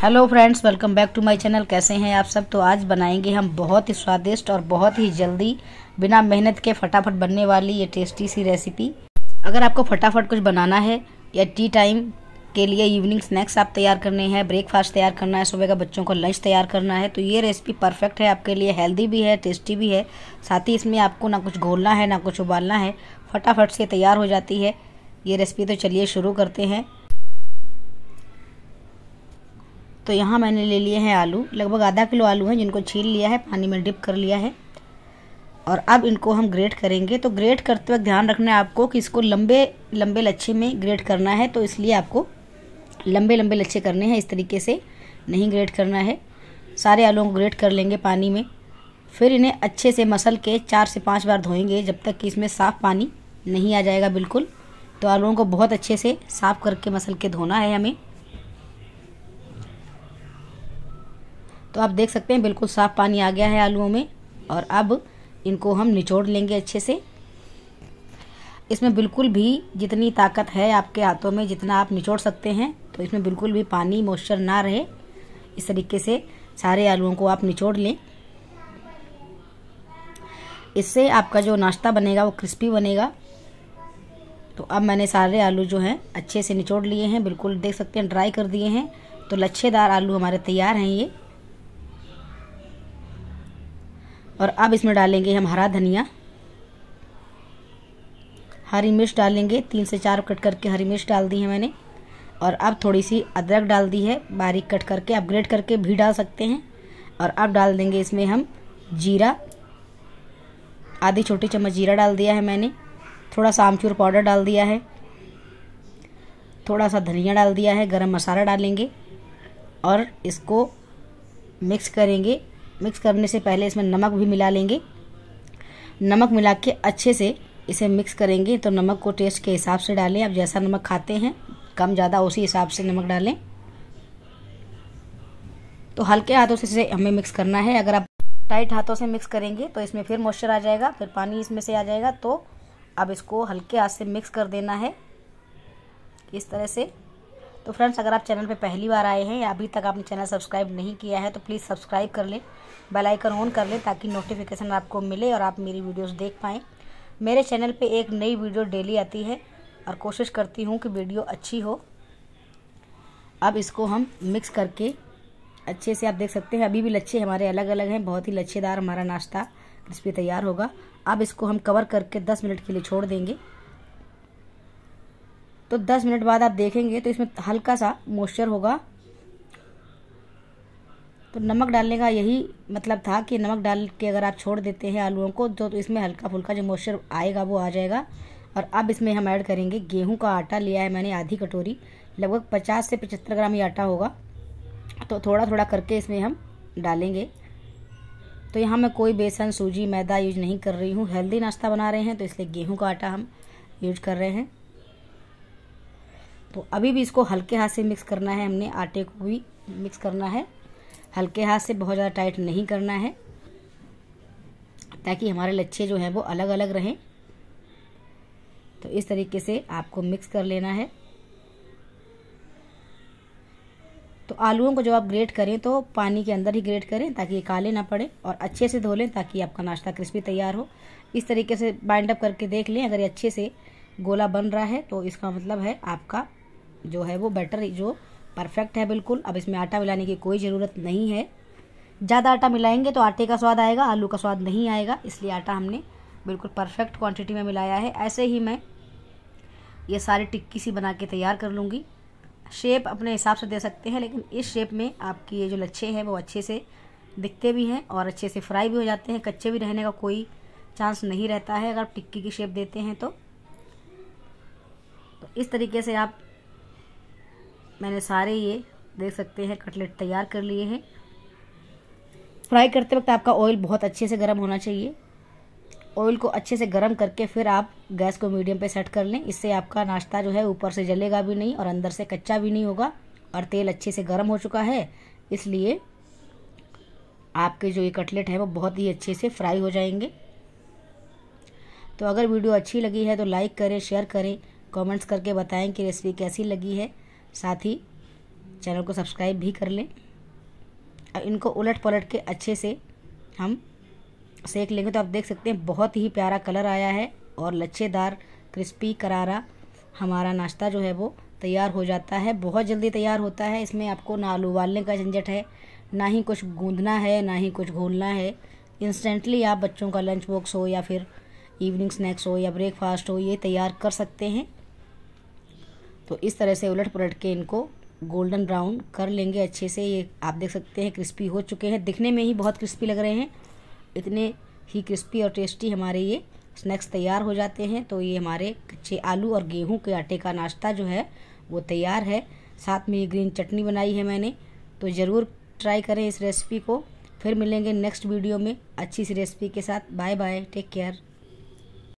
hello friends welcome back to my channel कैसे हैं आप सब तो आज बनाएंगे हम बहुत ही स्वादिष्ट और बहुत ही जल्दी बिना मेहनत के फटाफट बनने वाली ये टेस्टी सी रेसिपी अगर आपको फटाफट कुछ बनाना है या टी टाइम के लिए इवनिंग स्नैक्स आप तैयार करने हैं ब्रेकफास्ट तैयार करना है सुबह का बच्चों को लंच तैयार करना है तो ये रेसिपी परफेक्ट है आपके लिए हेल्दी भी है टेस्टी भी है साथ ही इसमें आपको ना कुछ घोलना है ना कुछ उबालना है फटाफट से तैयार हो जाती है ये रेसिपी तो चलिए शुरू करते हैं तो यहाँ मैंने ले लिए हैं आलू लगभग आधा किलो आलू हैं जिनको छील लिया है पानी में डिप कर लिया है और अब इनको हम ग्रेट करेंगे तो ग्रेट करते वक्त ध्यान रखना है आपको कि इसको लंबे लंबे लच्छे में ग्रेट करना है तो इसलिए आपको लंबे लंबे लच्छे करने हैं इस तरीके से नहीं ग्रेट करना है सारे आलुओं को ग्रेट कर लेंगे पानी में फिर इन्हें अच्छे से मसल के चार से पाँच बार धोएंगे जब तक कि इसमें साफ़ पानी नहीं आ जाएगा बिल्कुल तो आलूओं को बहुत अच्छे से साफ़ करके मसल के धोना है हमें तो आप देख सकते हैं बिल्कुल साफ़ पानी आ गया है आलूओं में और अब इनको हम निचोड़ लेंगे अच्छे से इसमें बिल्कुल भी जितनी ताकत है आपके हाथों में जितना आप निचोड़ सकते हैं तो इसमें बिल्कुल भी पानी मॉइस्चर ना रहे इस तरीके से सारे आलूओं को आप निचोड़ लें इससे आपका जो नाश्ता बनेगा वो क्रिस्पी बनेगा तो अब मैंने सारे आलू जो हैं अच्छे से निचोड़ लिए हैं बिल्कुल देख सकते हैं ड्राई कर दिए हैं तो लच्छेदार आलू हमारे तैयार हैं ये और अब इसमें डालेंगे हम हरा धनिया हरी मिर्च डालेंगे तीन से चार कट करके हरी मिर्च डाल दी है मैंने और अब थोड़ी सी अदरक डाल दी है बारीक कट करके अपग्रेड ग्रेट करके भी डाल सकते हैं और अब डाल देंगे इसमें हम जीरा आधी छोटी चम्मच जीरा डाल दिया है मैंने थोड़ा सा आमचूर पाउडर डाल दिया है थोड़ा सा धनिया डाल दिया है गरम मसाला डालेंगे और इसको मिक्स करेंगे मिक्स करने से पहले इसमें नमक भी मिला लेंगे नमक मिला के अच्छे से इसे मिक्स करेंगे तो नमक को टेस्ट के हिसाब से डालें आप जैसा नमक खाते हैं कम ज़्यादा उसी हिसाब से नमक डालें तो हल्के हाथों से इसे हमें मिक्स करना है अगर आप टाइट हाथों से मिक्स करेंगे तो इसमें फिर मॉइस्चर आ जाएगा फिर पानी इसमें से आ जाएगा तो अब इसको हल्के हाथ से मिक्स कर देना है इस तरह से तो फ्रेंड्स अगर आप चैनल पे पहली बार आए हैं या अभी तक आपने चैनल सब्सक्राइब नहीं किया है तो प्लीज़ सब्सक्राइब कर लें बेल आइकन ऑन कर लें ताकि नोटिफिकेशन आपको मिले और आप मेरी वीडियोस देख पाएँ मेरे चैनल पे एक नई वीडियो डेली आती है और कोशिश करती हूँ कि वीडियो अच्छी हो अब इसको हम मिक्स करके अच्छे से आप देख सकते हैं अभी भी लच्छे हमारे अलग अलग हैं बहुत ही लच्छेदार हमारा नाश्ता क्रिस्पी तैयार होगा अब इसको हम कवर करके दस मिनट के लिए छोड़ देंगे तो 10 मिनट बाद आप देखेंगे तो इसमें हल्का सा मॉइस्चर होगा तो नमक डालने का यही मतलब था कि नमक डाल के अगर आप छोड़ देते हैं आलूओं को तो, तो इसमें हल्का फुल्का जो मॉइस्चर आएगा वो आ जाएगा और अब इसमें हम ऐड करेंगे गेहूं का आटा लिया है मैंने आधी कटोरी लगभग पचास से पचहत्तर ग्राम ही आटा होगा तो थोड़ा थोड़ा करके इसमें हम डालेंगे तो यहाँ मैं कोई बेसन सूजी मैदा यूज नहीं कर रही हूँ हेल्दी नाश्ता बना रहे हैं तो इसलिए गेहूँ का आटा हम यूज कर रहे हैं तो अभी भी इसको हल्के हाथ से मिक्स करना है हमने आटे को भी मिक्स करना है हल्के हाथ से बहुत ज़्यादा टाइट नहीं करना है ताकि हमारे लच्छे जो हैं वो अलग अलग रहें तो इस तरीके से आपको मिक्स कर लेना है तो आलूओं को जब आप ग्रेट करें तो पानी के अंदर ही ग्रेट करें ताकि ये काले ना पड़े और अच्छे से धो लें ताकि आपका नाश्ता क्रिस्पी तैयार हो इस तरीके से बाइंड अप करके देख लें अगर ये अच्छे से गोला बन रहा है तो इसका मतलब है आपका जो है वो बैटर जो परफेक्ट है बिल्कुल अब इसमें आटा मिलाने की कोई ज़रूरत नहीं है ज़्यादा आटा मिलाएंगे तो आटे का स्वाद आएगा आलू का स्वाद नहीं आएगा इसलिए आटा हमने बिल्कुल परफेक्ट क्वांटिटी में मिलाया है ऐसे ही मैं ये सारी टिक्की सी बना के तैयार कर लूँगी शेप अपने हिसाब से दे सकते हैं लेकिन इस शेप में आपकी ये जो लच्छे हैं वो अच्छे से दिखते भी हैं और अच्छे से फ्राई भी हो जाते हैं कच्चे भी रहने का कोई चांस नहीं रहता है अगर आप टिक्की की शेप देते हैं तो, तो इस तरीके से आप मैंने सारे ये देख सकते हैं कटलेट तैयार कर लिए हैं फ्राई करते वक्त आपका ऑयल बहुत अच्छे से गर्म होना चाहिए ऑयल को अच्छे से गर्म करके फिर आप गैस को मीडियम पे सेट कर लें इससे आपका नाश्ता जो है ऊपर से जलेगा भी नहीं और अंदर से कच्चा भी नहीं होगा और तेल अच्छे से गर्म हो चुका है इसलिए आपके जो ये कटलेट है वो बहुत ही अच्छे से फ्राई हो जाएंगे तो अगर वीडियो अच्छी लगी है तो लाइक करें शेयर करें कमेंट्स करके बताएं कि रेसिपी कैसी लगी है साथ ही चैनल को सब्सक्राइब भी कर लें और इनको उलट पलट के अच्छे से हम सेक लेंगे तो आप देख सकते हैं बहुत ही प्यारा कलर आया है और लच्छेदार क्रिस्पी करारा हमारा नाश्ता जो है वो तैयार हो जाता है बहुत जल्दी तैयार होता है इसमें आपको ना आलू उबालने का झंझट है ना ही कुछ गूंदना है ना ही कुछ घोलना है इंस्टेंटली आप बच्चों का लंच बॉक्स हो या फिर इवनिंग स्नैक्स हो या ब्रेकफास्ट हो ये तैयार कर सकते हैं तो इस तरह से उलट पलट के इनको गोल्डन ब्राउन कर लेंगे अच्छे से ये आप देख सकते हैं क्रिस्पी हो चुके हैं दिखने में ही बहुत क्रिस्पी लग रहे हैं इतने ही क्रिस्पी और टेस्टी हमारे ये स्नैक्स तैयार हो जाते हैं तो ये हमारे कच्चे आलू और गेहूं के आटे का नाश्ता जो है वो तैयार है साथ में ये ग्रीन चटनी बनाई है मैंने तो ज़रूर ट्राई करें इस रेसिपी को फिर मिलेंगे नेक्स्ट वीडियो में अच्छी सी रेसिपी के साथ बाय बाय टेक केयर